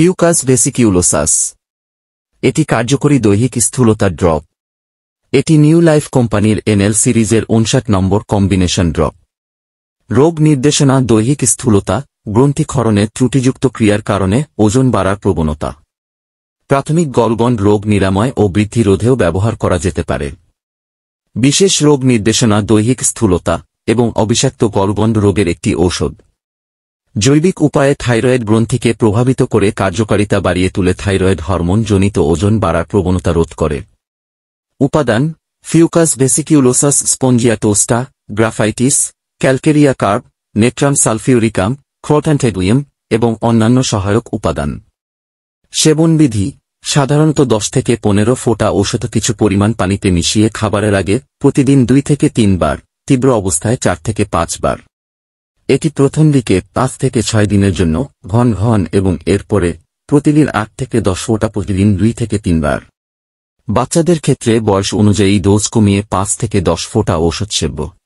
fucus ভেসিকিউলোসাস এটি কার্যকরী দৈহিক স্থূলতার ড্রপ এটি নিউ লাইফ কোম্পানির এনএল সিরিজের উনষাট নম্বর কম্বিনেশন ড্রপ রোগ নির্দেশনা দৈহিক স্থূলতা গ্রন্থিক্ষরণে ত্রুটিযুক্ত ক্রিয়ার কারণে ওজন বাড়ার প্রবণতা প্রাথমিক গলগণ্ড রোগ নিরাময় ও বৃদ্ধি রোধেও ব্যবহার করা যেতে পারে বিশেষ রোগ নির্দেশনা দৈহিক স্থূলতা এবং অবিষাক্ত গলগণ্ড রোগের একটি ঔষধ জৈবিক উপায়ে থাইরয়েড গ্রন্থিকে প্রভাবিত করে কার্যকারিতা বাড়িয়ে তুলে থাইরয়েড হরমোন জনিত ওজন বাড়ার প্রবণতা রোধ করে উপাদান fucus vesiculosus spongia tosta graphites calcarea carb natrum sulphuricum ক্রোট্যান্টেগুইম এবং অন্যান্য সহায়ক উপাদান সেবনবিধি সাধারণত দশ থেকে পনেরো ফোটা ঔষধ কিছু পরিমাণ পানিতে মিশিয়ে খাবারের আগে প্রতিদিন দুই থেকে তিনবার তীব্র অবস্থায় চার থেকে পাঁচবার এটি প্রথম দিকে পাঁচ থেকে ছয় দিনের জন্য ঘন ঘন এবং এরপরে প্রতিদিন আট থেকে দশ ওটা প্রতিদিন দুই থেকে তিনবার বাচ্চাদের ক্ষেত্রে বয়স অনুযায়ী ডোজ কমিয়ে পাঁচ থেকে দশ ফোটা ওষুধ সেব্য